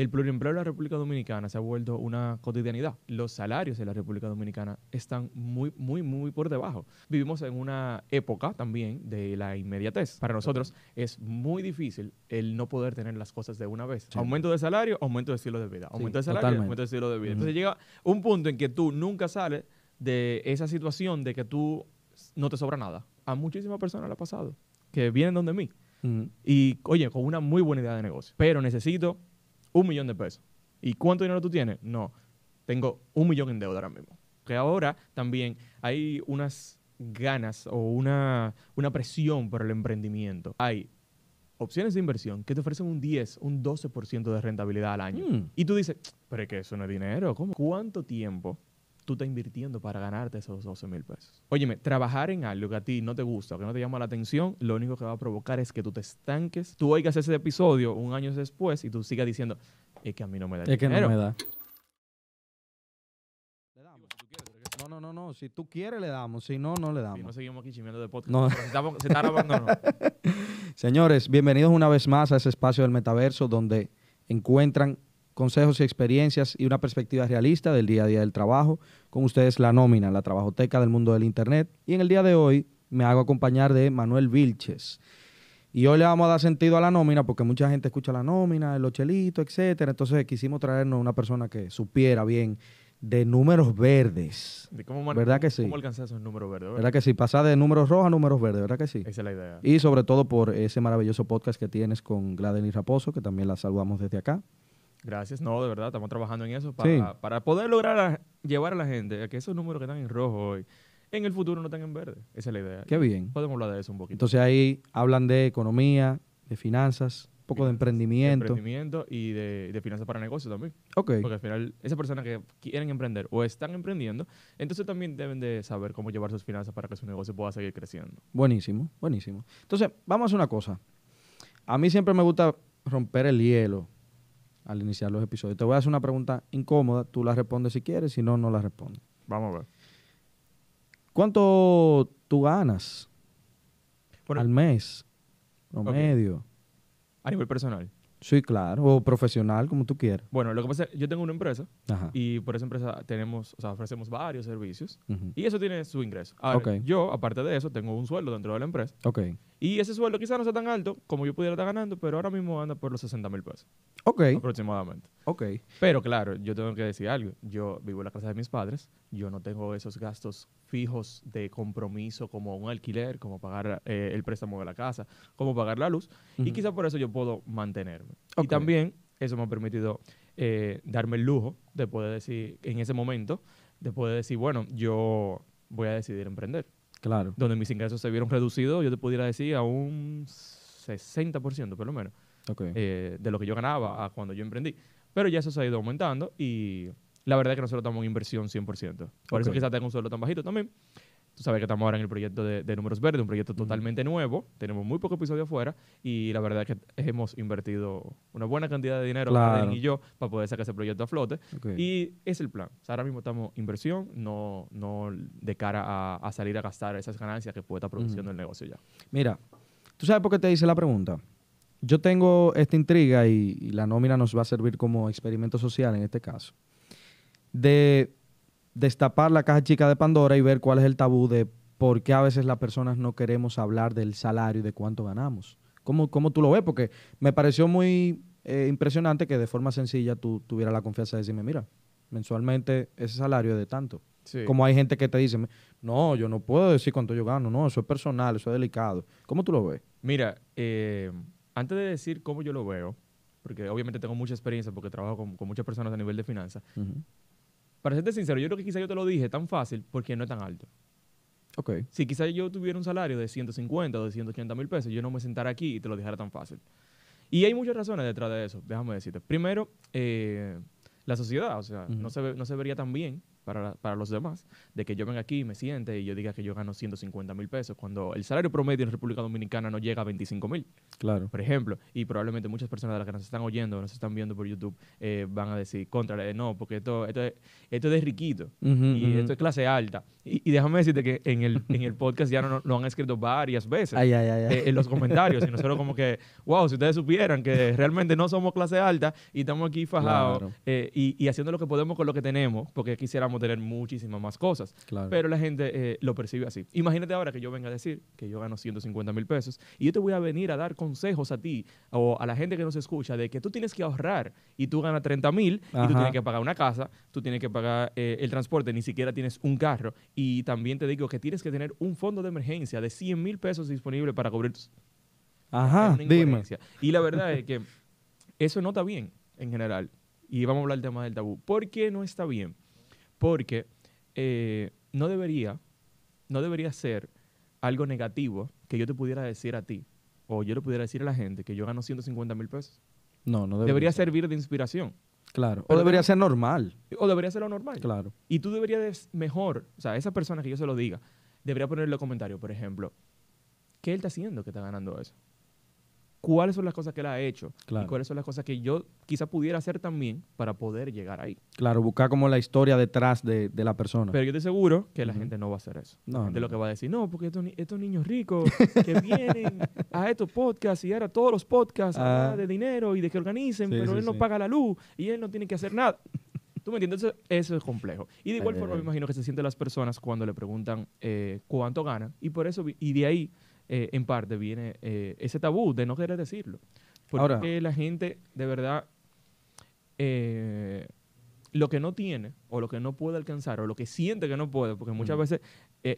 El pluriempleo en la República Dominicana se ha vuelto una cotidianidad. Los salarios en la República Dominicana están muy, muy, muy por debajo. Vivimos en una época también de la inmediatez. Para nosotros es muy difícil el no poder tener las cosas de una vez. Aumento de salario, aumento de estilo de vida. Aumento de salario, aumento de estilo de vida. Entonces llega un punto en que tú nunca sales de esa situación de que tú no te sobra nada. A muchísimas personas le ha pasado que vienen donde mí. Y, oye, con una muy buena idea de negocio. Pero necesito un millón de pesos. ¿Y cuánto dinero tú tienes? No, tengo un millón en deuda ahora mismo. Que ahora también hay unas ganas o una, presión por el emprendimiento. Hay opciones de inversión que te ofrecen un 10, un 12% de rentabilidad al año. Mm. Y tú dices, pero es que eso no es dinero, ¿Cuánto tiempo tú estás invirtiendo para ganarte esos 12 mil pesos. Óyeme, trabajar en algo que a ti no te gusta que no te llama la atención, lo único que va a provocar es que tú te estanques, tú oigas ese episodio un año después y tú sigas diciendo, es que a mí no me da. Es que no me da. No, no, no, no. Si tú quieres, le damos. Si no, no le damos. no seguimos aquí de podcast. Se se está robando, Señores, bienvenidos una vez más a ese espacio del metaverso donde encuentran consejos y experiencias y una perspectiva realista del día a día del trabajo. Con ustedes la nómina, la trabajoteca del mundo del Internet. Y en el día de hoy me hago acompañar de Manuel Vilches. Y hoy le vamos a dar sentido a la nómina porque mucha gente escucha la nómina, el ochelito, etcétera. Entonces quisimos traernos una persona que supiera bien de números verdes. ¿Verdad que sí? ¿Cómo alcanzar esos números verdes? ¿verdad? que sí? Pasar de números rojos a números verdes, ¿verdad que sí? Esa es la idea. Y sobre todo por ese maravilloso podcast que tienes con Gladys Raposo, que también la saludamos desde acá. Gracias, no, de verdad, estamos trabajando en eso para, poder lograr llevar a la gente a que esos números que están en rojo hoy, en el futuro no estén en verde. Esa es la idea. Qué bien. Podemos hablar de eso un poquito. Entonces ahí hablan de economía, de finanzas, un poco de emprendimiento. emprendimiento y de, finanzas para negocios también. Ok. Porque al final, esas personas que quieren emprender o están emprendiendo, entonces también deben de saber cómo llevar sus finanzas para que su negocio pueda seguir creciendo. Buenísimo, buenísimo. Entonces, vamos a una cosa. A mí siempre me gusta romper el hielo al iniciar los episodios. Te voy a hacer una pregunta incómoda, tú la respondes si quieres, si no, no la respondes. Vamos a ver. ¿Cuánto tú ganas al mes? Promedio. medio A nivel personal. Sí, claro, o profesional, como tú quieras. Bueno, lo que pasa es que yo tengo una empresa y por esa empresa tenemos, o sea, ofrecemos varios servicios y eso tiene su ingreso. Ahora, Yo, aparte de eso, tengo un sueldo dentro de la empresa. Ok. Y ese sueldo quizás no sea tan alto como yo pudiera estar ganando, pero ahora mismo anda por los 60 mil pesos. Ok. Aproximadamente. Ok. Pero claro, yo tengo que decir algo. Yo vivo en la casa de mis padres, yo no tengo esos gastos fijos de compromiso como un alquiler, como pagar eh, el préstamo de la casa, como pagar la luz. Y quizá por eso yo puedo mantenerme. Y también eso me ha permitido eh, darme el lujo de poder decir, en ese momento, de poder decir, bueno, yo voy a decidir emprender. Claro. Donde mis ingresos se vieron reducidos, yo te pudiera decir, a un 60% por lo menos eh, de lo que yo ganaba cuando yo emprendí. Pero ya eso se ha ido aumentando y la verdad es que nosotros estamos en inversión 100%. Por eso quizás tenga un suelo tan bajito también. Tú sabes que estamos ahora en el proyecto de, Números Verdes, un proyecto totalmente nuevo. Tenemos muy poco episodio afuera y la verdad es que hemos invertido una buena cantidad de dinero, claro. y yo, para poder sacar ese proyecto a flote. Y es el plan. ahora mismo estamos inversión, no, de cara a, salir a gastar esas ganancias que puede estar produciendo el negocio ya. Mira, ¿tú sabes por qué te hice la pregunta? Yo tengo esta intriga y la nómina nos va a servir como experimento social en este caso de destapar la caja chica de Pandora y ver cuál es el tabú de por qué a veces las personas no queremos hablar del salario y de cuánto ganamos. ¿Cómo, cómo tú lo ves? Porque me pareció muy eh, impresionante que de forma sencilla tú tuvieras la confianza de decirme, mira, mensualmente ese salario es de tanto. Como hay gente que te dice, no, yo no puedo decir cuánto yo gano, no, eso es personal, eso es delicado. ¿Cómo tú lo ves? Mira, eh, antes de decir cómo yo lo veo, porque obviamente tengo mucha experiencia porque trabajo con, muchas personas a nivel de finanzas, para serte sincero, yo creo que quizá yo te lo dije tan fácil porque no es tan alto. Ok. Si quizás yo tuviera un salario de 150 o de 180 mil pesos, yo no me sentara aquí y te lo dejara tan fácil. Y hay muchas razones detrás de eso, déjame decirte. Primero, eh, la sociedad, o sea, no, se no se vería tan bien para, para, los demás, de que yo venga aquí y me siente y yo diga que yo gano 150 mil pesos, cuando el salario promedio en República Dominicana no llega a 25 mil. Claro. Por ejemplo, y probablemente muchas personas de las que nos están oyendo, nos están viendo por YouTube, eh, van a decir, contra, eh, no, porque esto, esto, es, riquito y esto es clase alta. Y, déjame decirte que en el, podcast ya no, lo han escrito varias veces eh, en los comentarios y nosotros como que, wow, si ustedes supieran que realmente no somos clase alta y estamos aquí fajados y, y haciendo lo que podemos con lo que tenemos, porque quisiéramos tener muchísimas más cosas. Claro. Pero la gente eh, lo percibe así. Imagínate ahora que yo venga a decir que yo gano 150 mil pesos y yo te voy a venir a dar consejos a ti o a la gente que nos escucha de que tú tienes que ahorrar y tú ganas 30 mil y tú tienes que pagar una casa, tú tienes que pagar eh, el transporte, ni siquiera tienes un carro. Y también te digo que tienes que tener un fondo de emergencia de 100 mil pesos disponible para cubrir tus... Ajá, dime. Y la verdad es que eso no está bien en general. Y vamos a hablar del tema del tabú. ¿Por qué no está bien? porque eh, no debería, no debería ser algo negativo que yo te pudiera decir a ti o yo le pudiera decir a la gente que yo gano 150 mil pesos. No, no debería. Debería servir de inspiración. Claro. O, debería, ser normal. O debería ser lo normal. Claro. Y tú deberías mejor, o sea, esa persona que yo se lo diga, debería ponerle comentario, por ejemplo, ¿qué él está haciendo que está ganando eso? cuáles son las cosas que él ha hecho y cuáles son las cosas que yo quizá pudiera hacer también para poder llegar ahí. Claro, buscar como la historia detrás de, de la persona. Pero yo te seguro que la gente no va a hacer eso. No, de lo que va a decir, no, porque estos, estos niños ricos que vienen a estos podcasts y ahora todos los podcasts ah. de dinero y de que organicen, pero él no paga la luz y él no tiene que hacer nada. ¿Tú me entiendes? eso es complejo. Y de igual forma me imagino que se sienten las personas cuando le preguntan eh, cuánto ganan y por eso, y de ahí eh, en parte viene eh, ese tabú de no querer decirlo. Porque la gente, de verdad, eh, lo que no tiene o lo que no puede alcanzar o lo que siente que no puede, porque muchas veces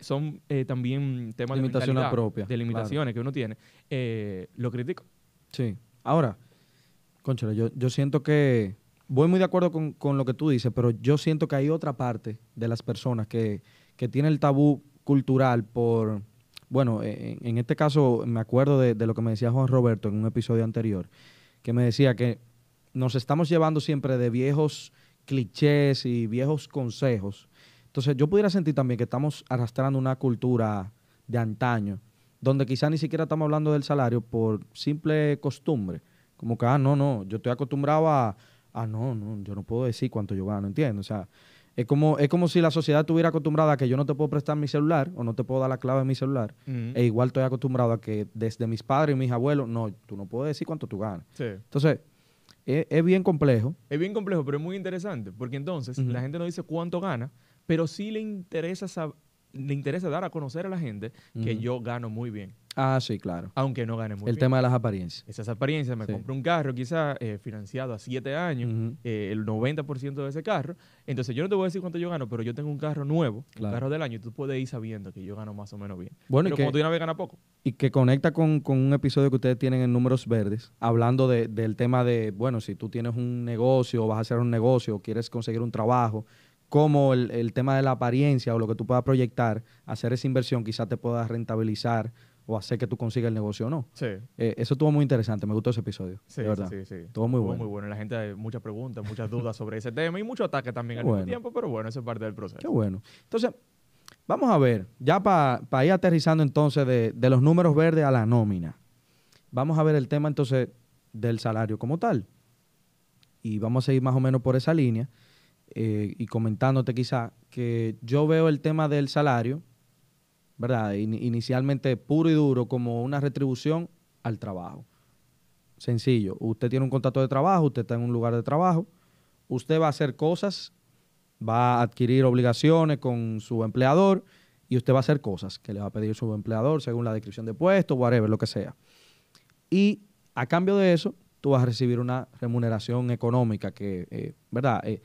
son también temas limitaciones de propias. De limitaciones que uno tiene, lo critico. Sí. Ahora, Conchero, yo, siento que voy muy de acuerdo con, lo que tú dices, pero yo siento que hay otra parte de las personas que, que tiene el tabú cultural por, bueno, e, en, en este caso me acuerdo de, lo que me decía Juan Roberto en un episodio anterior, que me decía que nos estamos llevando siempre de viejos clichés y viejos consejos. Entonces yo pudiera sentir también que estamos arrastrando una cultura de antaño, donde quizá ni siquiera estamos hablando del salario por simple costumbre. Como que, ah, no, no, yo estoy acostumbrado a, ah, no, no, yo no puedo decir cuánto yo gano, ¿entiendes? O sea, es como, es como si la sociedad estuviera acostumbrada a que yo no te puedo prestar mi celular o no te puedo dar la clave de mi celular. E igual estoy acostumbrado a que desde mis padres y mis abuelos, no, tú no puedes decir cuánto tú ganas. Entonces, e, es, bien complejo. Es bien complejo, pero es muy interesante, porque entonces la gente no dice cuánto gana, pero sí le interesa saber le interesa dar a conocer a la gente que yo gano muy bien. Ah, sí, claro. Aunque no gane muy El tema de las apariencias. Esas apariencias, me compro un carro quizá eh, financiado a siete años, eh, el 90% de ese carro. Entonces yo no te voy a decir cuánto yo gano, pero yo tengo un carro nuevo, un carro del año, y tú puedes ir sabiendo que yo gano más o menos bien. Bueno, y como tú una vez ganas poco. Y que conecta con, un episodio que ustedes tienen en Números Verdes, hablando de, del tema de, bueno, si tú tienes un negocio, o vas a hacer un negocio, o quieres conseguir un trabajo, cómo el, tema de la apariencia o lo que tú puedas proyectar, hacer esa inversión quizás te pueda rentabilizar o hacer que tú consigas el negocio o no. Sí. Eh, eso estuvo muy interesante, me gustó ese episodio. Sí, sí, sí. Estuvo muy bueno. muy bueno. La gente eh, muchas preguntas, muchas dudas sobre ese tema y mucho ataque también al mismo tiempo, pero bueno, eso es parte del proceso. Qué bueno. Entonces, vamos a ver, ya para ir aterrizando entonces de, de, los números verdes a la nómina, vamos a ver el tema entonces del salario como tal. Y vamos a seguir más o menos por esa línea. Eh, y comentándote quizá que yo veo el tema del salario, ¿verdad? inicialmente puro y duro como una retribución al trabajo. Sencillo, usted tiene un contrato de trabajo, usted está en un lugar de trabajo, usted va a hacer cosas, va a adquirir obligaciones con su empleador y usted va a hacer cosas que le va a pedir su empleador según la descripción de puesto, whatever, lo que sea. Y a cambio de eso, tú vas a recibir una remuneración económica que, eh, ¿verdad? Eh,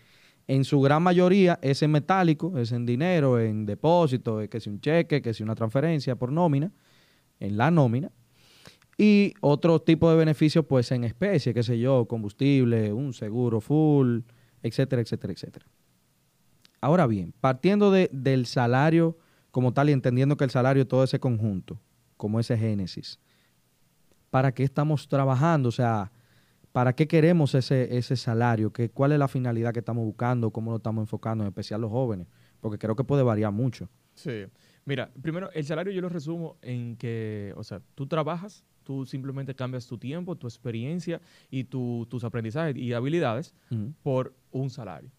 en su gran mayoría es en metálico, es en dinero, en depósito, es que si un cheque, que si una transferencia por nómina, en la nómina. Y otro tipo de beneficios, pues en especie, qué sé yo, combustible, un seguro full, etcétera, etcétera, etcétera. Ahora bien, partiendo de, del salario como tal y entendiendo que el salario es todo ese conjunto, como ese génesis, ¿para qué estamos trabajando? O sea, ¿Para qué queremos ese, ese salario? ¿Qué, ¿Cuál es la finalidad que estamos buscando? ¿Cómo lo estamos enfocando? En especial los jóvenes, porque creo que puede variar mucho. Sí. Mira, primero, el salario yo lo resumo en que, o sea, tú trabajas, tú simplemente cambias tu tiempo, tu experiencia y tus aprendizajes y habilidades por un salario.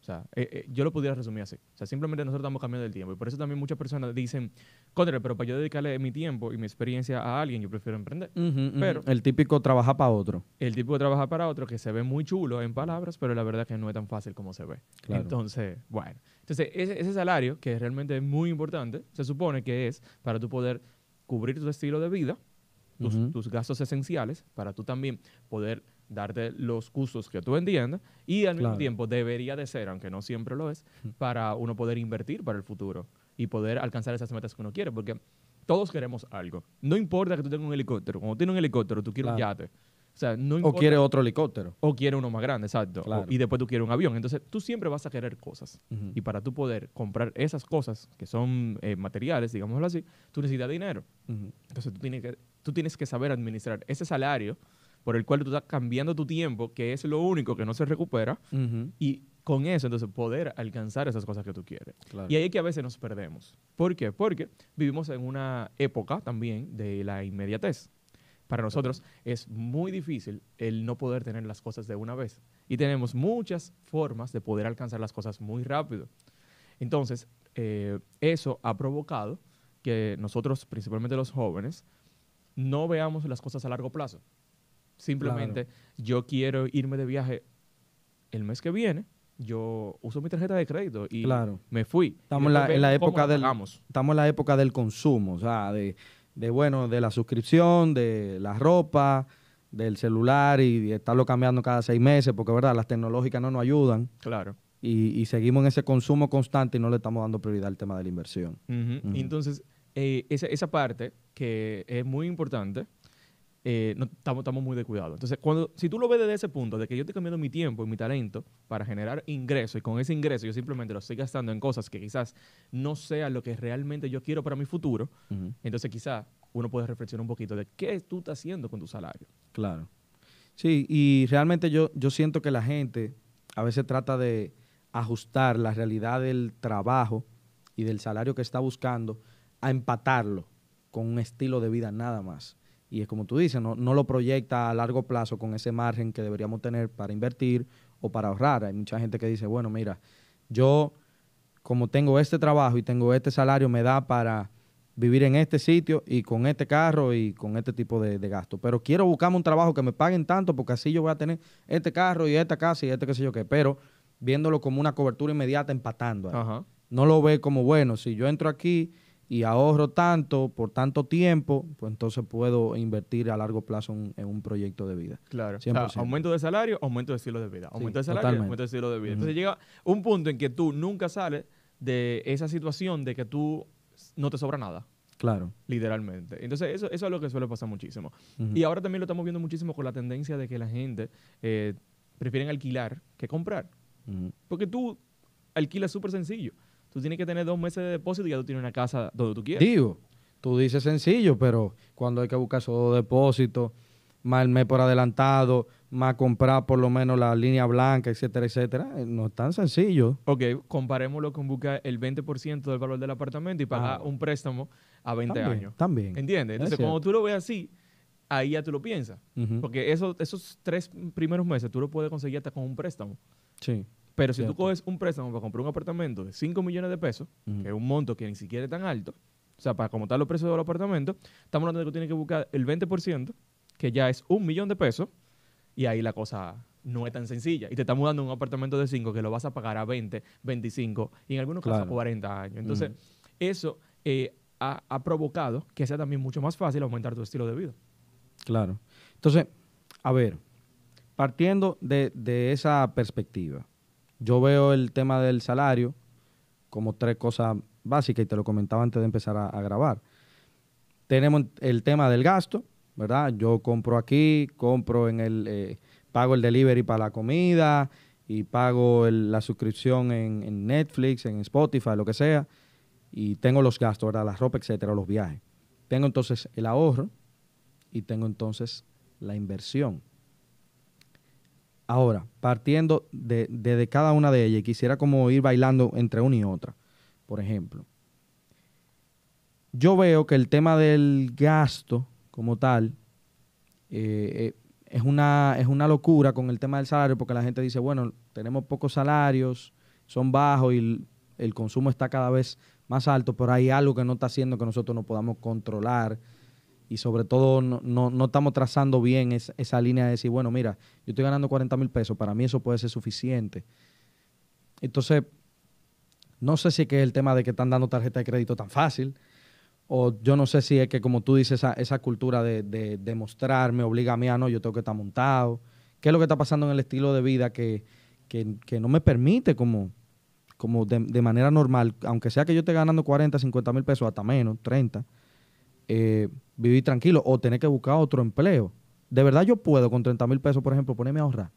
O sea, eh, eh, yo lo pudiera resumir así. O sea, simplemente nosotros estamos cambiando el tiempo. Y por eso también muchas personas dicen, contra, pero para yo dedicarle mi tiempo y mi experiencia a alguien, yo prefiero emprender. el típico trabaja para otro. El típico trabaja para otro que se ve muy chulo en palabras, pero la verdad es que no es tan fácil como se ve. Entonces, bueno. Entonces, ese, salario, que realmente es muy importante, se supone que es para tú poder cubrir tu estilo de vida, tus, gastos esenciales, para tú también poder darte los gustos que tú entiendas y al mismo tiempo debería de ser, aunque no siempre lo es, para uno poder invertir para el futuro y poder alcanzar esas metas que uno quiere, porque todos queremos algo. No importa que tú tengas un helicóptero, cuando tienes un helicóptero, tú quieres un yate. O, sea, no quiere otro helicóptero. O quiere uno más grande, exacto. y después tú quieres un avión. Entonces, tú siempre vas a querer cosas. Y para tú poder comprar esas cosas, que son eh, materiales, digámoslo así, tú necesitas dinero. Entonces, tú tienes, que, tú tienes que saber administrar ese salario por el cual tú estás cambiando tu tiempo, que es lo único que no se recupera, y con eso, entonces, poder alcanzar esas cosas que tú quieres. Y ahí es que a veces nos perdemos. ¿Por qué? Porque vivimos en una época también de la inmediatez. Para nosotros es muy difícil el no poder tener las cosas de una vez. Y tenemos muchas formas de poder alcanzar las cosas muy rápido. Entonces, eh, eso ha provocado que nosotros, principalmente los jóvenes, no veamos las cosas a largo plazo. Simplemente yo quiero irme de viaje el mes que viene yo uso mi tarjeta de crédito y claro. me fui. Estamos en la época del estamos en la época del consumo, o sea, de, bueno, de la suscripción, de la ropa, del celular y de estarlo cambiando cada seis meses, porque verdad, las tecnológicas no nos ayudan. Claro. Y, seguimos en ese consumo constante y no le estamos dando prioridad al tema de la inversión. Entonces, eh, esa parte que es muy importante, eh, estamos eh, muy de cuidado. Entonces, cuando, si tú lo ves desde ese punto, de que yo estoy cambiando mi tiempo y mi talento para generar ingresos, y con ese ingreso yo simplemente lo estoy gastando en cosas que quizás no sea lo que realmente yo quiero para mi futuro, entonces quizás uno puede reflexionar un poquito de qué tú estás haciendo con tu salario. Claro. Sí, y realmente yo siento que la gente a veces trata de ajustar la realidad del trabajo y del salario que está buscando a empatarlo con un estilo de vida nada más. Y es como tú dices, no, lo proyecta a largo plazo con ese margen que deberíamos tener para invertir o para ahorrar. Hay mucha gente que dice, bueno, mira, yo como tengo este trabajo y tengo este salario, me da para vivir en este sitio y con este carro y con este tipo de, de gastos. Pero quiero buscarme un trabajo que me paguen tanto porque así yo voy a tener este carro y esta casa y este qué sé yo qué. Pero viéndolo como una cobertura inmediata empatando. No lo ve como, bueno, si yo entro aquí y ahorro tanto por tanto tiempo, pues entonces puedo invertir a largo plazo en un proyecto de vida. Claro. O aumento de salario, aumento de estilo de vida. Aumento de salario, aumento de estilo de vida. Entonces llega un punto en que tú nunca sales de esa situación de que tú no te sobra nada. Claro. Literalmente. Entonces, eso, eso es lo que suele pasar muchísimo. Y ahora también lo estamos viendo muchísimo con la tendencia de que la gente eh, prefieren alquilar que comprar. Porque tú alquilas súper sencillo tú tienes que tener dos meses de depósito y ya tú tienes una casa donde tú quieras. Digo, tú dices sencillo, pero cuando hay que buscar esos dos depósitos, más el mes por adelantado, más comprar por lo menos la línea blanca, etcétera, etcétera, eh, no es tan sencillo. Ok, comparémoslo con buscar el 20% del valor del apartamento y pagar ah. un préstamo a 20 años. También. ¿Entiendes? Entonces, cuando tú lo ves así, ahí ya tú lo piensas. Porque eso, esos tres primeros meses tú lo puedes conseguir hasta con un préstamo. Sí. Pero si tú coges un préstamo para comprar un apartamento de 5 millones de pesos, que es un monto que ni siquiera es tan alto, o sea, para como están los precios de los apartamentos, estamos hablando de que tienes que buscar el 20%, que ya es un millón de pesos, y ahí la cosa no es tan sencilla. Y te estamos dando un apartamento de 5 que lo vas a pagar a 20, 25 y en algunos casos a 40 años. Entonces, eso eh, ha, provocado que sea también mucho más fácil aumentar tu estilo de vida. Claro. Entonces, a ver, partiendo de esa perspectiva, yo veo el tema del salario como tres cosas básicas y te lo comentaba antes de empezar a, grabar. Tenemos el tema del gasto, ¿verdad? Yo compro aquí, compro en el, eh, pago el delivery para la comida y pago la suscripción en, en, Netflix, en Spotify, lo que sea, y tengo los gastos, ¿verdad? La ropa, etcétera, los viajes. Tengo entonces el ahorro y tengo entonces la inversión. Ahora, partiendo de, cada una de ellas, quisiera como ir bailando entre una y otra, por ejemplo. Yo veo que el tema del gasto como tal eh, eh, es, una, es una locura con el tema del salario, porque la gente dice, bueno, tenemos pocos salarios, son bajos y el, el consumo está cada vez más alto, pero hay algo que no está haciendo que nosotros no podamos controlar y sobre todo no, no, estamos trazando bien esa línea de decir, bueno, mira, yo estoy ganando 40 mil pesos, para mí eso puede ser suficiente. Entonces, no sé si es que es el tema de que están dando tarjeta de crédito tan fácil, o yo no sé si es que, como tú dices, esa, esa cultura de, de, me obliga a mí a ah, no, yo tengo que estar montado. ¿Qué es lo que está pasando en el estilo de vida que, que, no me permite como, como de, de, manera normal, aunque sea que yo esté ganando 40, 50 mil pesos, hasta menos, 30? eh, vivir tranquilo o tener que buscar otro empleo. De verdad yo puedo con 30 mil pesos, por ejemplo, ponerme a ahorrar.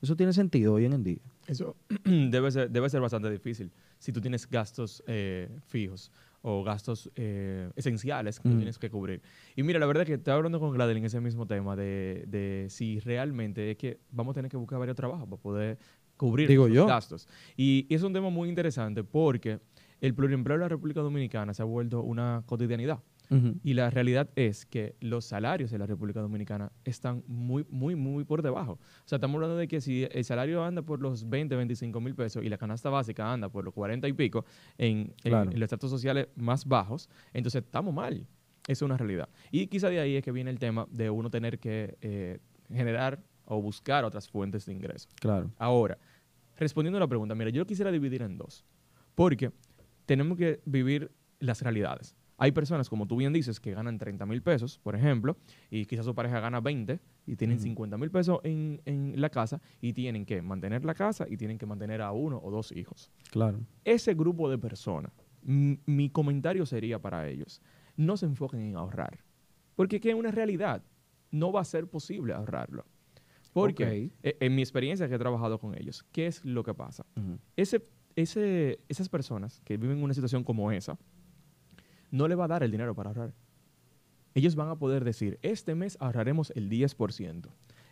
Eso tiene sentido hoy en día. Eso debe ser, debe ser bastante difícil si tú tienes gastos eh, fijos o gastos eh, esenciales que mm. tienes que cubrir. Y mira, la verdad es que estoy hablando con Gladeline ese mismo tema de, si realmente es que vamos a tener que buscar varios trabajos para poder cubrir Digo gastos. Y, es un tema muy interesante porque el pluriempleo de la República Dominicana se ha vuelto una cotidianidad. Y la realidad es que los salarios en la República Dominicana están muy, muy, muy por debajo. O sea, estamos hablando de que si el salario anda por los 20, 25 mil pesos y la canasta básica anda por los 40 y pico en, los estratos sociales más bajos, entonces estamos mal. Es una realidad. Y quizá de ahí es que viene el tema de uno tener que eh, generar o buscar otras fuentes de ingreso. Claro. Ahora, respondiendo a la pregunta, mira, yo quisiera dividir en dos, porque tenemos que vivir las realidades. Hay personas, como tú bien dices, que ganan 30 mil pesos, por ejemplo, y quizás su pareja gana 20 y tienen 50 mil pesos en, la casa y tienen que mantener la casa y tienen que mantener a uno o dos hijos. Claro. Ese grupo de personas, mi comentario sería para ellos, no se enfoquen en ahorrar, porque que es una realidad, no va a ser posible ahorrarlo. Porque e, en, mi experiencia que he trabajado con ellos, ¿qué es lo que pasa? Ese, esas personas que viven una situación como esa, no le va a dar el dinero para ahorrar. Ellos van a poder decir, este mes ahorraremos el 10%.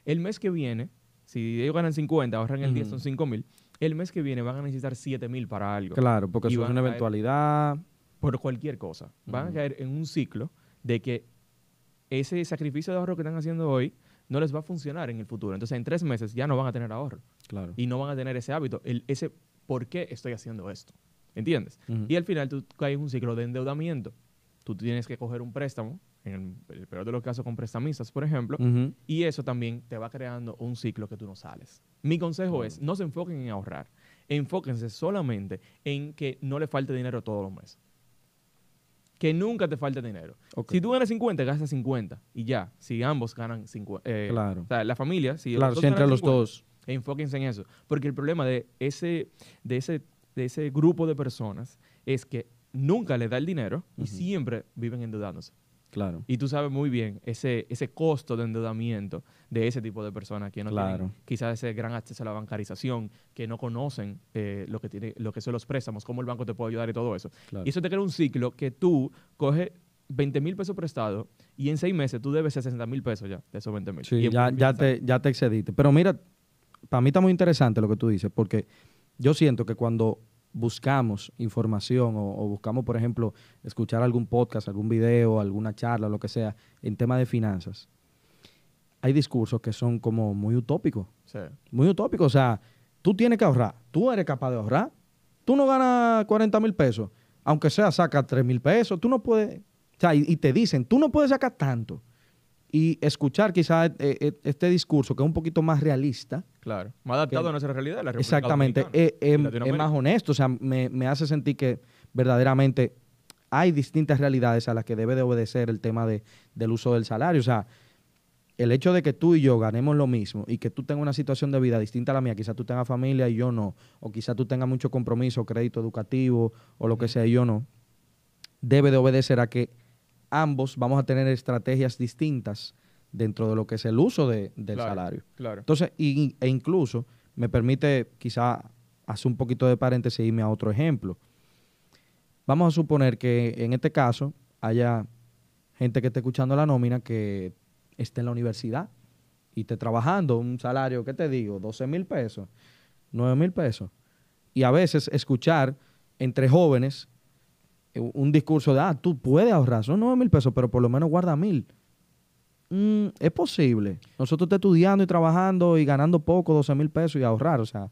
El mes que viene, si ellos ganan 50, ahorran el 10, son 5 mil. El mes que viene van a necesitar 7 mil para algo. Claro, porque eso es una eventualidad. Por cualquier cosa. Van a caer en un ciclo de que ese sacrificio de ahorro que están haciendo hoy no les va a funcionar en el futuro. Entonces, en tres meses ya no van a tener ahorro. Claro. Y no van a tener ese hábito, ese por qué estoy haciendo esto. ¿Entiendes? Y al final tú caes en un ciclo de endeudamiento. Tú tienes que coger un préstamo, en el, peor de los casos con prestamistas, por ejemplo, y eso también te va creando un ciclo que tú no sales. Mi consejo es, no se enfoquen en ahorrar, enfóquense solamente en que no le falte dinero todos los meses. Que nunca te falte dinero. Si tú ganas 50, gastas 50 y ya. Si ambos ganan 50. Eh, claro. O sea, la familia, si, claro, los entre los dos. Enfóquense en eso. Porque el problema de ese, de ese de ese grupo de personas es que nunca le da el dinero y siempre viven endeudándose. Claro. Y tú sabes muy bien ese, ese costo de endeudamiento de ese tipo de personas que no tienen quizás ese gran acceso a la bancarización, que no conocen eh, lo, que tiene, lo que son los préstamos, cómo el banco te puede ayudar y todo eso. Y eso te crea un ciclo que tú coges 20 mil pesos prestados y en seis meses tú debes 60 mil pesos ya de esos 20 mil. Sí, ya, te, ya te excediste. Pero mira, para mí está muy interesante lo que tú dices, porque yo siento que cuando buscamos información o, buscamos, por ejemplo, escuchar algún podcast, algún video, alguna charla, lo que sea, en tema de finanzas, hay discursos que son como muy utópicos. Muy utópicos. O sea, tú tienes que ahorrar. Tú eres capaz de ahorrar. Tú no ganas 40 mil pesos. Aunque sea, saca 3 mil pesos. Tú no puedes. O sea, y, te dicen, tú no puedes sacar tanto y escuchar quizás eh, eh, este discurso que es un poquito más realista. Claro, más adaptado a nuestra realidad. La exactamente, eh, em, es más honesto, o sea, me, hace sentir que verdaderamente hay distintas realidades a las que debe de obedecer el tema de, del uso del salario. O sea, el hecho de que tú y yo ganemos lo mismo y que tú tengas una situación de vida distinta a la mía, quizás tú tengas familia y yo no, o quizás tú tengas mucho compromiso, crédito educativo o lo que sea y yo no, debe de obedecer a que ambos vamos a tener estrategias distintas dentro de lo que es el uso del salario. Claro. Entonces, e incluso me permite quizá hacer un poquito de paréntesis y irme a otro ejemplo. Vamos a suponer que en este caso haya gente que esté escuchando la nómina que esté en la universidad y esté trabajando un salario, ¿qué te digo? 12 mil pesos, 9 mil pesos. Y a veces escuchar entre jóvenes un discurso de, ah, tú puedes ahorrar, son nueve mil pesos, pero por lo menos guarda mil. Mm, es posible. Nosotros te estudiando y trabajando y ganando poco, 12 mil pesos y ahorrar, o sea.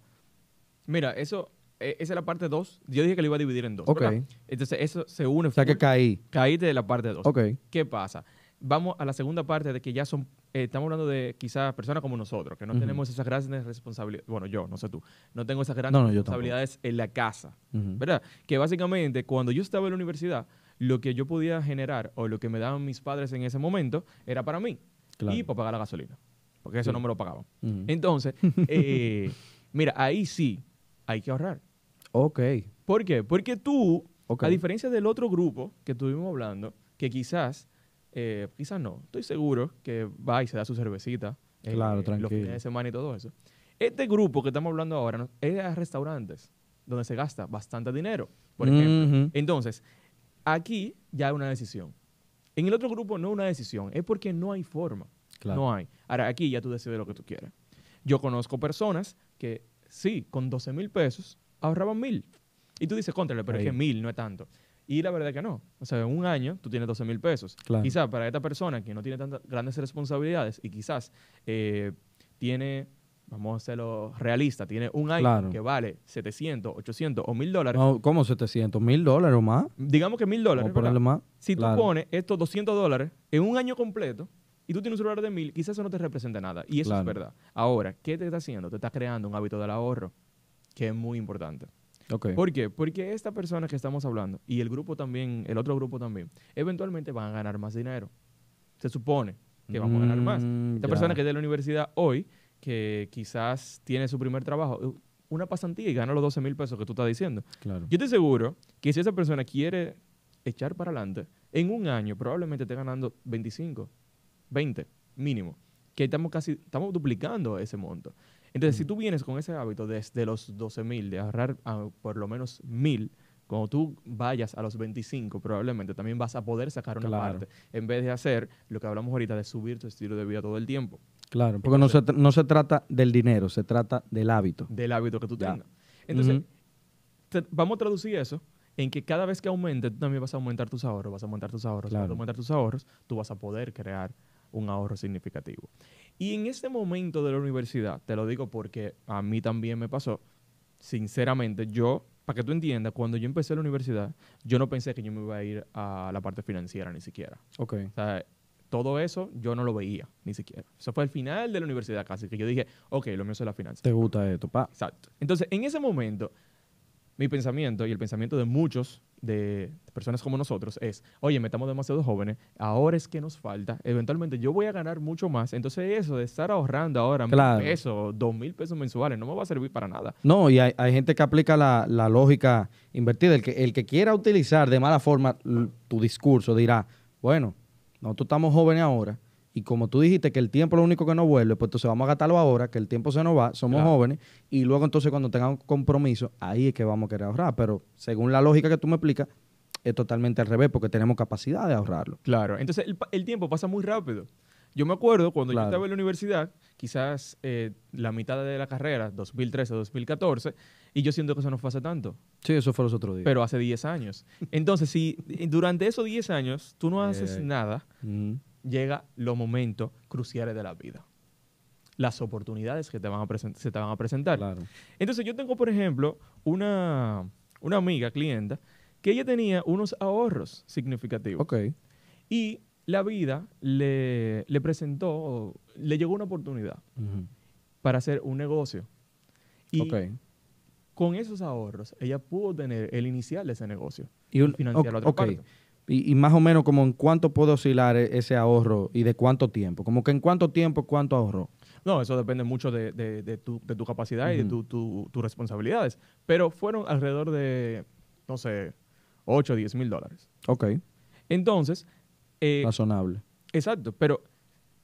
Mira, eso, e, esa es la parte 2. Yo dije que lo iba a dividir en dos. Ok. Entonces, eso se une. O sea, que caí. Caíste de la parte 2. Ok. ¿Qué pasa? vamos a la segunda parte de que ya son, eh, estamos hablando de quizás personas como nosotros, que no tenemos esas grandes responsabilidades, bueno, yo, no sé tú, no tengo esas grandes responsabilidades en la casa, ¿verdad? Que básicamente cuando yo estaba en la universidad, lo que yo podía generar o lo que me daban mis padres en ese momento era para mí y para pagar la gasolina, porque eso no me lo pagaban. Entonces, eh, mira, ahí sí hay que ahorrar. Ok. ¿Por qué? Porque tú, a diferencia del otro grupo que estuvimos hablando, que quizás eh, quizás no, estoy seguro que va y se da su cervecita claro, los fines de semana y todo eso. Este grupo que estamos hablando ahora es de restaurantes donde se gasta bastante dinero, por ejemplo. Entonces, aquí ya hay una decisión. En el otro grupo no es una decisión, es porque no hay forma. No hay. Ahora, aquí ya tú decides lo que tú quieras. Yo conozco personas que sí, con 12 mil pesos ahorraban mil. Y tú dices, contrale, pero es que mil no es tanto. Y la verdad que no. O sea, en un año tú tienes 12 mil pesos. Quizás para esta persona que no tiene tantas grandes responsabilidades y quizás eh, tiene, vamos a hacerlo realista, tiene un año que vale 700, 800 o 1000 dólares. ¿Cómo 700? ¿1000 dólares o más? Digamos que 1000 dólares. Si tú pones estos 200 dólares en un año completo, y tú tienes un celular de mil, quizás eso no te representa nada. Y eso es verdad. Ahora, ¿qué te está haciendo? Te está creando un hábito del ahorro, que es muy importante. Okay. ¿Por qué? Porque esta persona que estamos hablando y el grupo también, el otro grupo también, eventualmente van a ganar más dinero. Se supone que vamos a ganar más. Mm, esta persona que es de la universidad hoy, que quizás tiene su primer trabajo, una pasantía y gana los 12 mil pesos que tú estás diciendo. Yo te aseguro que si esa persona quiere echar para adelante, en un año probablemente esté ganando 25, 20 mínimo. Que estamos casi, estamos duplicando ese monto. Entonces, si tú vienes con ese hábito desde los 12 mil, de ahorrar ah, por lo menos mil, cuando tú vayas a los 25, probablemente también vas a poder sacar una parte, en vez de hacer lo que hablamos ahorita de subir tu estilo de vida todo el tiempo. Claro, porque no, se no se trata del dinero, se trata del hábito. Del hábito que tú tengas. Entonces, vamos a traducir eso en que cada vez que aumente, tú también vas a aumentar tus ahorros, vas a aumentar tus ahorros, vas a aumentar tus ahorros, tú vas a poder crear un ahorro significativo. Y en ese momento de la universidad, te lo digo porque a mí también me pasó, sinceramente, yo, para que tú entiendas, cuando yo empecé la universidad, yo no pensé que yo me iba a ir a la parte financiera ni siquiera. Ok. O sea, todo eso yo no lo veía, ni siquiera. Eso fue al final de la universidad casi, que yo dije, ok, lo mío es la finanza. Te gusta esto, pa. Exacto. Entonces, en ese momento, mi pensamiento y el pensamiento de muchos de personas como nosotros es, oye, metamos demasiado jóvenes, ahora es que nos falta, eventualmente yo voy a ganar mucho más, entonces eso de estar ahorrando ahora mil pesos, dos mil pesos mensuales, no me va a servir para nada. No, y hay, gente que aplica la, la, lógica invertida, el que, el que quiera utilizar de mala forma tu discurso dirá, bueno, nosotros estamos jóvenes ahora, y como tú dijiste que el tiempo es lo único que no vuelve, pues entonces vamos a gastarlo ahora, que el tiempo se nos va, somos jóvenes, y luego entonces cuando tengamos compromiso, ahí es que vamos a querer ahorrar. Pero según la lógica que tú me explicas, es totalmente al revés, porque tenemos capacidad de ahorrarlo. Claro, entonces el, tiempo pasa muy rápido. Yo me acuerdo cuando yo estaba en la universidad, quizás eh, la mitad de la carrera, 2013, 2014, y yo siento que eso no pasa tanto. Sí, eso fue los otros días. Pero hace 10 años. Entonces, si durante esos 10 años tú no haces eh, nada, llega los momentos cruciales de la vida. Las oportunidades que te van a se te van a presentar. Entonces yo tengo, por ejemplo, una, amiga, clienta, que ella tenía unos ahorros significativos. Y la vida le, le, presentó, le llegó una oportunidad para hacer un negocio. Y con esos ahorros, ella pudo tener el inicial de ese negocio y, financiarlo a financiar la y, más o menos como en cuánto puede oscilar e-, ese ahorro y de cuánto tiempo. Como que en cuánto tiempo, cuánto ahorro? No, eso depende mucho de, tu, capacidad y de tus responsabilidades. Pero fueron alrededor de, no sé, 8 o 10 mil dólares. Ok. Entonces... Eh, Razonable. Exacto, pero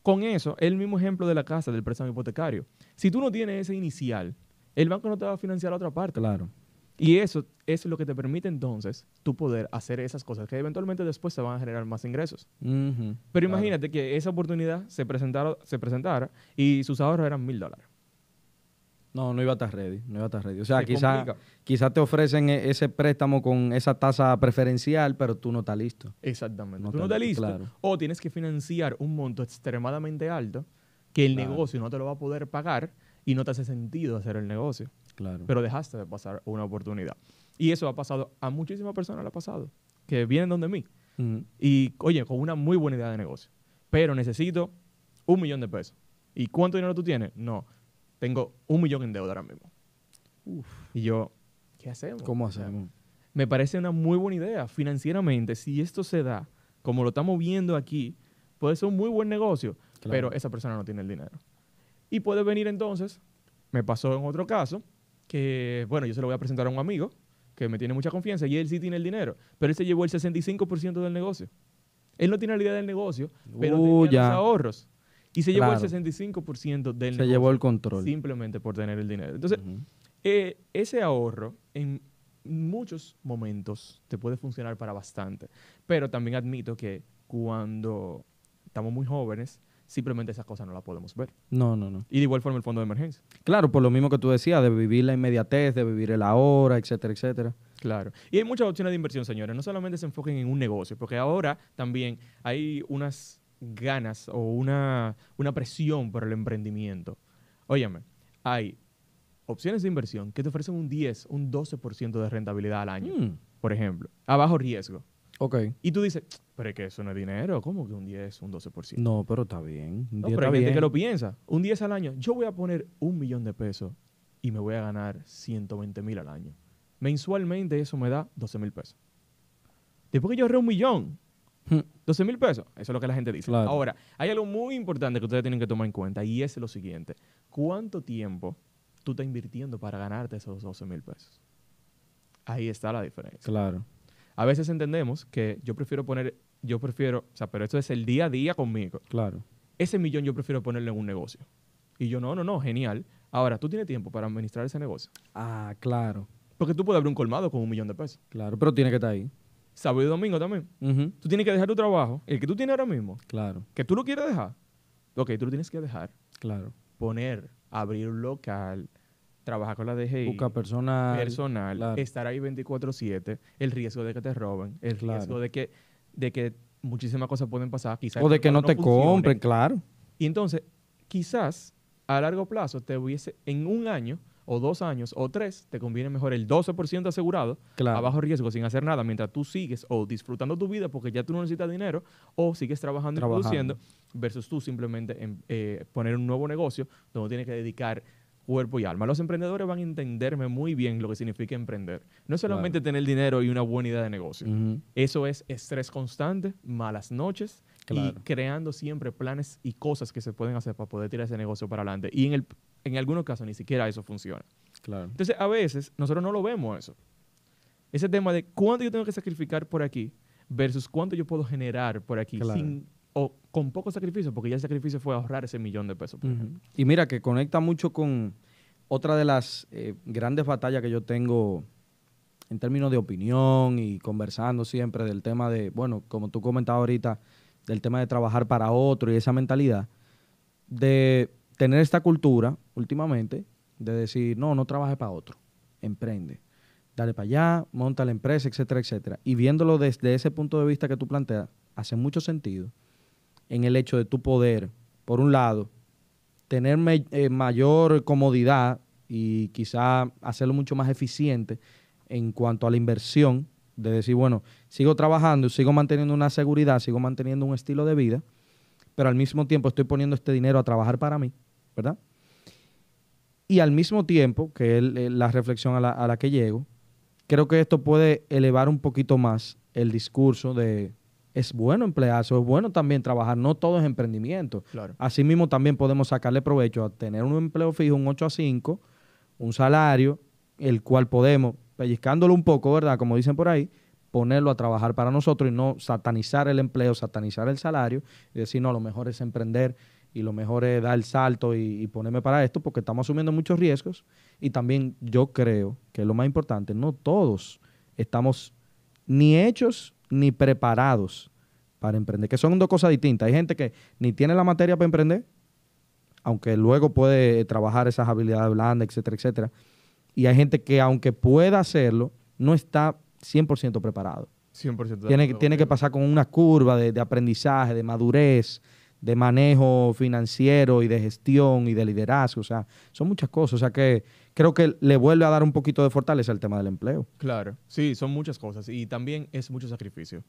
con eso, el mismo ejemplo de la casa, del préstamo hipotecario. Si tú no tienes ese inicial, el banco no te va a financiar a otra parte. Claro. Y eso, es lo que te permite entonces tú poder hacer esas cosas que eventualmente después te van a generar más ingresos. Pero imagínate que esa oportunidad se presentara, y sus ahorros eran mil dólares. No, no iba a estar ready, no iba a estar ready. O sea, quizás te ofrecen e, ese préstamo con esa tasa preferencial, pero tú no estás listo. Exactamente. no estás listo. O tienes que financiar un monto extremadamente alto que el negocio no te lo va a poder pagar y no te hace sentido hacer el negocio. Pero dejaste de pasar una oportunidad. Y eso ha pasado a muchísimas personas, ha pasado, que vienen donde mí. Y, oye, con una muy buena idea de negocio. Pero necesito un millón de pesos. ¿Y cuánto dinero tú tienes? No, tengo un millón en deuda ahora mismo. Y yo, ¿qué hacemos? ¿Cómo hacemos? Me parece una muy buena idea. Financieramente, si esto se da, como lo estamos viendo aquí, puede ser un muy buen negocio, pero esa persona no tiene el dinero. Y puede venir entonces, me pasó en otro caso, que, bueno, yo se lo voy a presentar a un amigo que me tiene mucha confianza y él sí tiene el dinero, pero él se llevó el 65% del negocio. Él no tiene la idea del negocio, pero uh, tenía los ahorros. Y se llevó el 65% del negocio. Se llevó el control. Simplemente por tener el dinero. Entonces, eh, ese ahorro en muchos momentos te puede funcionar para bastante. Pero también admito que cuando estamos muy jóvenes, simplemente esas cosas no las podemos ver. No, no, no. Y de igual forma el fondo de emergencia. Claro, por lo mismo que tú decías, de vivir la inmediatez, de vivir el ahora, etcétera, etcétera. Claro. Y hay muchas opciones de inversión, señores. No solamente se enfoquen en un negocio, porque ahora también hay unas ganas o una, presión por el emprendimiento. Óyeme, hay opciones de inversión que te ofrecen un 10, un 12% de rentabilidad al año, mm. por ejemplo, a bajo riesgo. Y tú dices, pero es que eso no es dinero. ¿Cómo que un 10, un 12%? No, pero está bien. no, pero hay está gente que lo piensa. Un 10 al año, yo voy a poner un millón de pesos y me voy a ganar 120 mil al año. Mensualmente eso me da 12 mil pesos. Después que yo ahorré un millón, 12 hmm. mil pesos. Eso es lo que la gente dice. Ahora, hay algo muy importante que ustedes tienen que tomar en cuenta y es lo siguiente. ¿Cuánto tiempo tú estás invirtiendo para ganarte esos 12 mil pesos? Ahí está la diferencia. Claro. A veces entendemos que yo prefiero poner, yo prefiero, o sea, pero esto es el día a día conmigo. Claro. Ese millón yo prefiero ponerlo en un negocio. Y yo, no, no, no, genial. Ahora, tú tienes tiempo para administrar ese negocio. Ah, claro. Porque tú puedes abrir un colmado con un millón de pesos. Claro, pero tiene que estar ahí. Sábado y domingo también. Tú tienes que dejar tu trabajo, el que tú tienes ahora mismo. Claro. Que tú lo quieres dejar. Ok, tú lo tienes que dejar. Claro. Poner, abrir un local, trabajar con la DGI, Busca personal, personal estar ahí 24/7, el riesgo de que te roben, el riesgo de que, de que muchísimas cosas pueden pasar, quizás o de que no, te compren, claro. Y entonces, quizás a largo plazo te hubiese en un año o dos años o tres, te conviene mejor el 12% asegurado claro. a bajo riesgo sin hacer nada mientras tú sigues o disfrutando tu vida porque ya tú no necesitas dinero o sigues trabajando, y produciendo versus tú simplemente eh, poner un nuevo negocio donde tienes que dedicar cuerpo y alma. Los emprendedores van a entenderme muy bien lo que significa emprender. No es solamente tener dinero y una buena idea de negocio. Eso es estrés constante, malas noches y creando siempre planes y cosas que se pueden hacer para poder tirar ese negocio para adelante. Y en, el, en algunos casos ni siquiera eso funciona. Entonces, a veces nosotros no lo vemos eso. Ese tema de cuánto yo tengo que sacrificar por aquí versus cuánto yo puedo generar por aquí sin o con poco sacrificio, porque ya el sacrificio fue ahorrar ese millón de pesos. Y mira, que conecta mucho con otra de las eh, grandes batallas que yo tengo en términos de opinión y conversando siempre del tema de, bueno, como tú comentabas ahorita, del tema de trabajar para otro y esa mentalidad, de tener esta cultura últimamente de decir, no, no trabaje para otro, emprende, dale para allá, monta la empresa, etcétera, etcétera. Y viéndolo desde ese punto de vista que tú planteas, hace mucho sentido en el hecho de tu poder, por un lado, tener eh, mayor comodidad y quizá hacerlo mucho más eficiente en cuanto a la inversión, de decir, bueno, sigo trabajando, sigo manteniendo una seguridad, sigo manteniendo un estilo de vida, pero al mismo tiempo estoy poniendo este dinero a trabajar para mí, ¿verdad? Y al mismo tiempo, que es eh, la reflexión a la que llego, creo que esto puede elevar un poquito más el discurso de, es bueno emplearse, es bueno también trabajar, no todo es emprendimiento. Claro. Asimismo, también podemos sacarle provecho a tener un empleo fijo, un 8 a 5, un salario, el cual podemos, pellizcándolo un poco, ¿verdad? Como dicen por ahí, ponerlo a trabajar para nosotros y no satanizar el empleo, satanizar el salario y decir, no, lo mejor es emprender y lo mejor es dar el salto y, ponerme para esto porque estamos asumiendo muchos riesgos y también yo creo que lo más importante, no todos estamos ni hechos ni preparados para emprender, que son dos cosas distintas. Hay gente que ni tiene la materia para emprender, aunque luego puede trabajar esas habilidades blandas, etcétera, etcétera. Y hay gente que aunque pueda hacerlo, no está 100% preparado. 100% tiene, que, tiene que pasar con una curva de, de, aprendizaje, de madurez, de manejo financiero y de gestión y de liderazgo. O sea, son muchas cosas. O sea que creo que le vuelve a dar un poquito de fortaleza al tema del empleo. Claro, sí, son muchas cosas y también es mucho sacrificio.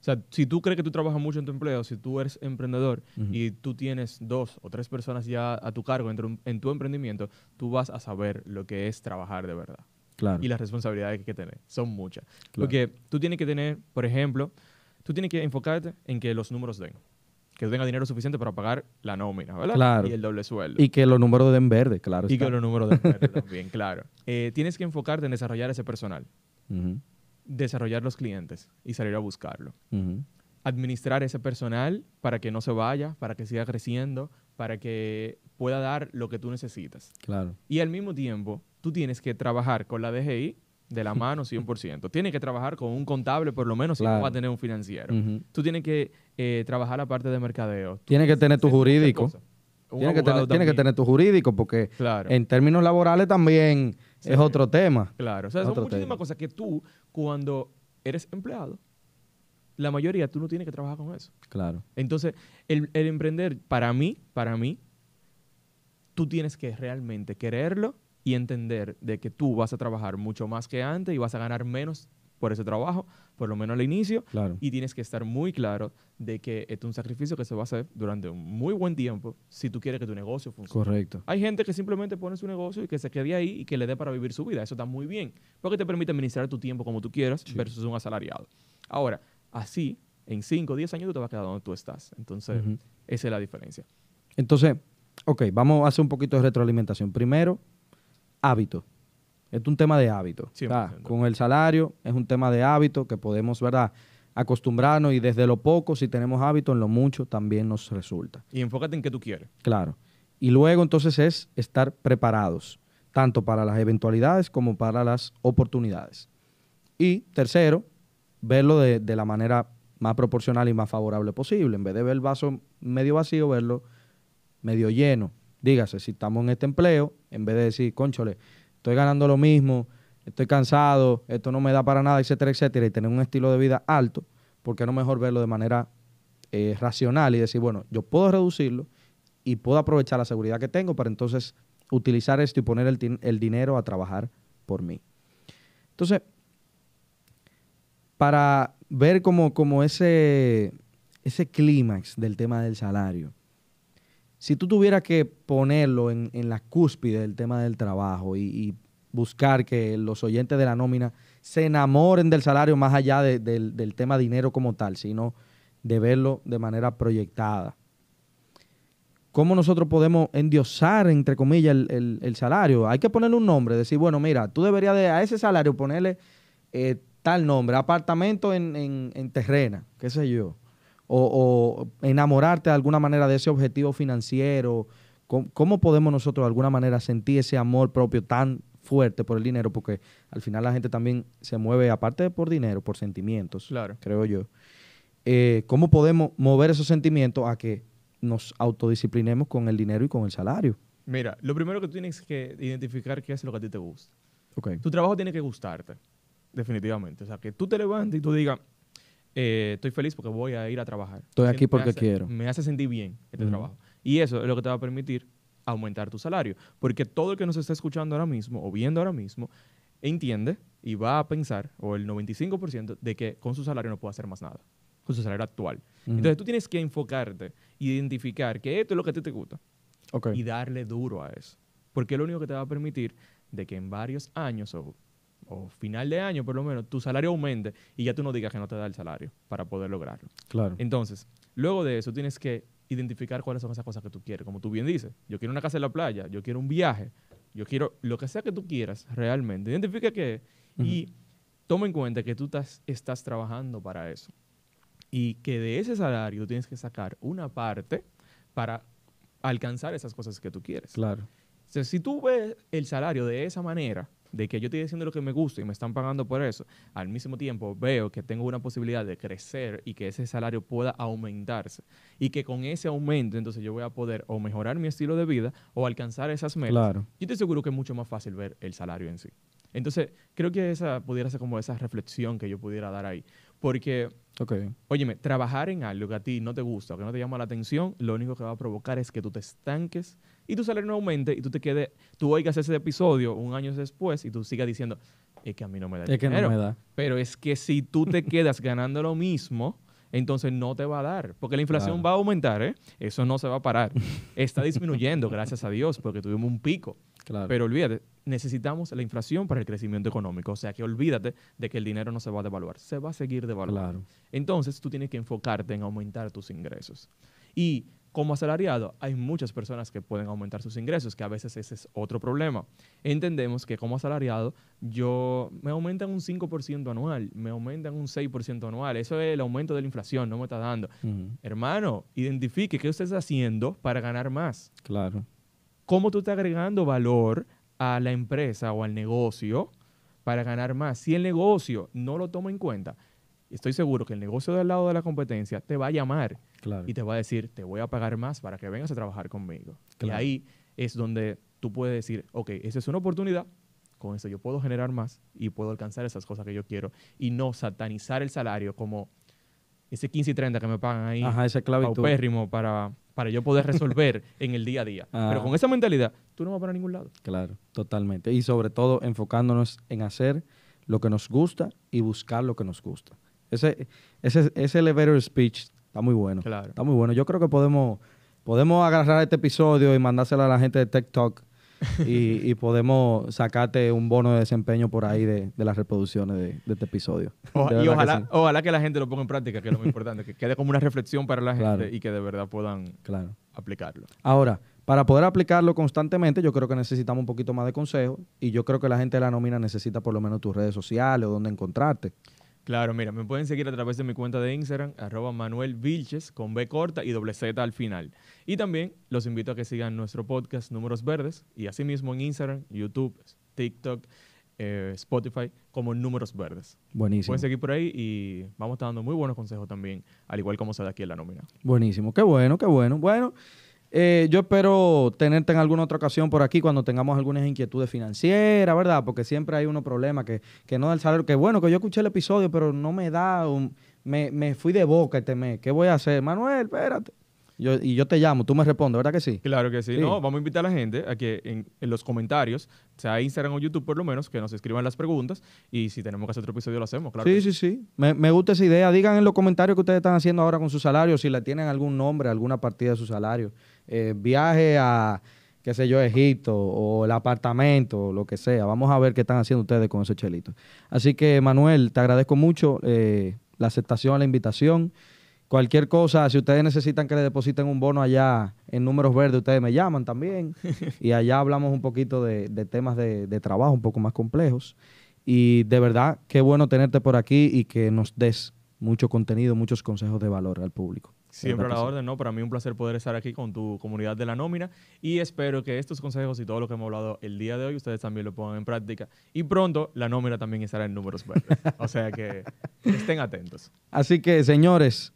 O sea, si tú crees que tú trabajas mucho en tu empleo, si tú eres emprendedor y tú tienes dos o tres personas ya a tu cargo en, en tu, emprendimiento, tú vas a saber lo que es trabajar de verdad. Claro. Y las responsabilidades que hay que tener. Son muchas. Porque tú tienes que tener, por ejemplo, tú tienes que enfocarte en que los números den que tenga dinero suficiente para pagar la nómina, ¿verdad? Y el doble sueldo. Y que los números den verde, claro. Y que los números den verde también, claro. Eh, tienes que enfocarte en desarrollar ese personal, desarrollar los clientes y salir a buscarlo. Administrar ese personal para que no se vaya, para que siga creciendo, para que pueda dar lo que tú necesitas. Claro. Y al mismo tiempo, tú tienes que trabajar con la DGI de la mano 100%. tienes que trabajar con un contable por lo menos si no va a tener un financiero. Tú tienes que eh, trabajar la parte de mercadeo. Tiene que tener tu jurídico. Tienes que, tener, tu jurídico porque en términos laborales también es otro tema. Claro, o sea, son muchísimas cosas que tú cuando eres empleado, la mayoría tú no tienes que trabajar con eso. Claro. Entonces, el, el emprender, para mí, para mí, tú tienes que realmente quererlo y entender de que tú vas a trabajar mucho más que antes y vas a ganar menos por ese trabajo, por lo menos al inicio, y tienes que estar muy claro de que es un sacrificio que se va a hacer durante un muy buen tiempo si tú quieres que tu negocio funcione. Correcto. Hay gente que simplemente pone su negocio y que se quede ahí y que le dé para vivir su vida. Eso está muy bien, porque te permite administrar tu tiempo como tú quieras versus un asalariado. Ahora, así, en 5 o 10 años tú te vas a quedar donde tú estás. Entonces, esa es la diferencia. Entonces, ok, vamos a hacer un poquito de retroalimentación. Primero, hábitos. Es un tema de hábito. Con el salario es un tema de hábito que podemos, ¿verdad? Acostumbrarnos y desde lo poco, si tenemos hábito, en lo mucho también nos resulta. Y enfócate en que tú quieres. Claro. Y luego entonces es estar preparados, tanto para las eventualidades como para las oportunidades. Y tercero, verlo de, de la manera más proporcional y más favorable posible. En vez de ver el vaso medio vacío, verlo medio lleno. Dígase, si estamos en este empleo, en vez de decir, conchole, estoy ganando lo mismo, estoy cansado, esto no me da para nada, etcétera, etcétera, y tener un estilo de vida alto, ¿por qué no mejor verlo de manera eh, racional y decir, bueno, yo puedo reducirlo y puedo aprovechar la seguridad que tengo para entonces utilizar esto y poner el, dinero a trabajar por mí? Entonces, para ver como, como ese, ese clímax del tema del salario, si tú tuvieras que ponerlo en, la cúspide del tema del trabajo y, buscar que los oyentes de la nómina se enamoren del salario más allá del, tema dinero como tal, sino de verlo de manera proyectada. ¿Cómo nosotros podemos endiosar, entre comillas, el, salario? Hay que ponerle un nombre, decir, bueno, mira, tú deberías a ese salario ponerle eh, tal nombre, apartamento en, en, en terrena, qué sé yo o, enamorarte de alguna manera de ese objetivo financiero? ¿Cómo, podemos nosotros de alguna manera sentir ese amor propio tan fuerte por el dinero? Porque al final la gente también se mueve, aparte por dinero, por sentimientos, claro. creo yo. Eh, ¿Cómo podemos mover esos sentimientos a que nos autodisciplinemos con el dinero y con el salario? Mira, lo primero que tú tienes que identificar qué es lo que a ti te gusta. Tu trabajo tiene que gustarte, definitivamente. O sea, que tú te levantes y tú digas, eh, estoy feliz porque voy a ir a trabajar. Estoy aquí porque quiero. Me hace sentir bien este trabajo. Y eso es lo que te va a permitir aumentar tu salario. Porque todo el que nos está escuchando ahora mismo o viendo ahora mismo entiende y va a pensar, o el 95%, de que con su salario no puede hacer más nada, con su salario actual. Entonces tú tienes que enfocarte, identificar que esto es lo que a ti te gusta y darle duro a eso. Porque es lo único que te va a permitir de que en varios años, o o final de año por lo menos, tu salario aumente y ya tú no digas que no te da el salario para poder lograrlo. Claro. Entonces, luego de eso tienes que identificar cuáles son esas cosas que tú quieres. Como tú bien dices, yo quiero una casa en la playa, yo quiero un viaje, yo quiero lo que sea que tú quieras realmente. Identifica qué y toma en cuenta que tú estás, trabajando para eso. Y que de ese salario tienes que sacar una parte para alcanzar esas cosas que tú quieres. Claro. O si tú ves el salario de esa manera, de que yo estoy diciendo lo que me gusta y me están pagando por eso, al mismo tiempo veo que tengo una posibilidad de crecer y que ese salario pueda aumentarse y que con ese aumento entonces yo voy a poder o mejorar mi estilo de vida o alcanzar esas metas. Claro. Yo te seguro que es mucho más fácil ver el salario en sí. Entonces, creo que esa pudiera ser como esa reflexión que yo pudiera dar ahí. Porque, okay. óyeme, trabajar en algo que a ti no te gusta o que no te llama la atención, lo único que va a provocar es que tú te estanques y tu salario no aumente y tú te quedes, tú oigas ese episodio un año después y tú sigas diciendo, es que a mí no me da. Es que no me da. Pero es que si tú te quedas ganando lo mismo, entonces no te va a dar, porque la inflación va a aumentar, ¿eh? eso no se va a parar. Está disminuyendo, gracias a Dios, porque tuvimos un pico. Claro. Pero olvídate, necesitamos la inflación para el crecimiento económico, o sea que olvídate de que el dinero no se va a devaluar, se va a seguir devaluando. Claro. Entonces tú tienes que enfocarte en aumentar tus ingresos. Y como asalariado, hay muchas personas que pueden aumentar sus ingresos, que a veces ese es otro problema. Entendemos que como asalariado, yo me aumentan un 5% anual, me aumentan un 6% anual. Eso es el aumento de la inflación, no me está dando. Hermano, identifique qué usted está haciendo para ganar más. Claro. ¿Cómo tú estás agregando valor a la empresa o al negocio para ganar más? Si el negocio no lo toma en cuenta, estoy seguro que el negocio del lado de la competencia te va a llamar y te va a decir, te voy a pagar más para que vengas a trabajar conmigo. Y ahí es donde tú puedes decir, ok, esa es una oportunidad, con eso yo puedo generar más y puedo alcanzar esas cosas que yo quiero y no satanizar el salario como ese 15 y 30 que me pagan ahí, Ajá, ese paupérrimo para, para yo poder resolver en el día a día. Pero ah. con esa mentalidad, tú no vas para ningún lado. Claro, totalmente. Y sobre todo enfocándonos en hacer lo que nos gusta y buscar lo que nos gusta. Ese, ese, ese elevator speech está muy bueno. Está muy bueno. Yo creo que podemos, podemos agarrar este episodio y mandárselo a la gente de TikTok y, podemos sacarte un bono de desempeño por ahí de, de las reproducciones de, este episodio. y ojalá que, la gente lo ponga en práctica, que es lo más importante, que quede como una reflexión para la gente y que de verdad puedan aplicarlo. Ahora, para poder aplicarlo constantemente, yo creo que necesitamos un poquito más de consejo y yo creo que la gente de la nómina necesita por lo menos tus redes sociales o dónde encontrarte. Claro, mira, me pueden seguir a través de mi cuenta de Instagram, arroba Manuel Vilches, con B corta y doble Z al final. Y también los invito a que sigan nuestro podcast Números Verdes y asimismo en Instagram, YouTube, TikTok, eh, Spotify, como Números Verdes. Buenísimo. Pueden seguir por ahí y vamos a dando muy buenos consejos también, al igual como se da aquí en la nómina. Buenísimo, qué bueno, qué bueno. Bueno. Eh, yo espero tenerte en alguna otra ocasión por aquí cuando tengamos algunas inquietudes financieras, ¿verdad? Porque siempre hay unos problemas que, que no da el salario. Que bueno, que yo escuché el episodio, pero no me da, un, me, me, fui de boca este mes. ¿Qué voy a hacer? Manuel, espérate. y yo te llamo, tú me respondes, ¿verdad que sí? Claro que sí. No, vamos a invitar a la gente a que en, los comentarios, sea Instagram o YouTube por lo menos, que nos escriban las preguntas y si tenemos que hacer otro episodio lo hacemos, claro. Sí, sí, sí. Me, gusta esa idea. Digan en los comentarios que ustedes están haciendo ahora con su salario, si la tienen algún nombre, alguna partida de su salario. Eh, viaje a, qué sé yo, Egipto o el apartamento, o lo que sea. Vamos a ver qué están haciendo ustedes con ese chelito. Así que, Manuel, te agradezco mucho eh, la aceptación, a la invitación. Cualquier cosa, si ustedes necesitan que le depositen un bono allá en números verdes, ustedes me llaman también. Y allá hablamos un poquito de, temas de trabajo un poco más complejos. Y de verdad, qué bueno tenerte por aquí y que nos des mucho contenido, muchos consejos de valor al público. Siempre a la orden, ¿no? Para mí un placer poder estar aquí con tu comunidad de la nómina y espero que estos consejos y todo lo que hemos hablado el día de hoy ustedes también lo pongan en práctica. Y pronto la nómina también estará en números verdes. o sea que estén atentos. Así que, señores,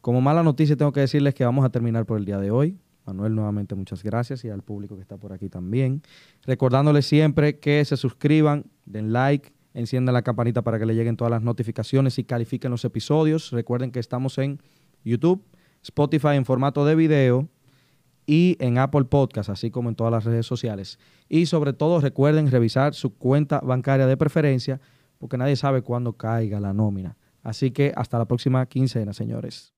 como mala noticia tengo que decirles que vamos a terminar por el día de hoy. Manuel, nuevamente muchas gracias y al público que está por aquí también. Recordándoles siempre que se suscriban, den like, enciendan la campanita para que le lleguen todas las notificaciones y califiquen los episodios. Recuerden que estamos en YouTube, Spotify en formato de video y en Apple Podcast, así como en todas las redes sociales. Y sobre todo recuerden revisar su cuenta bancaria de preferencia porque nadie sabe cuándo caiga la nómina. Así que hasta la próxima quincena, señores.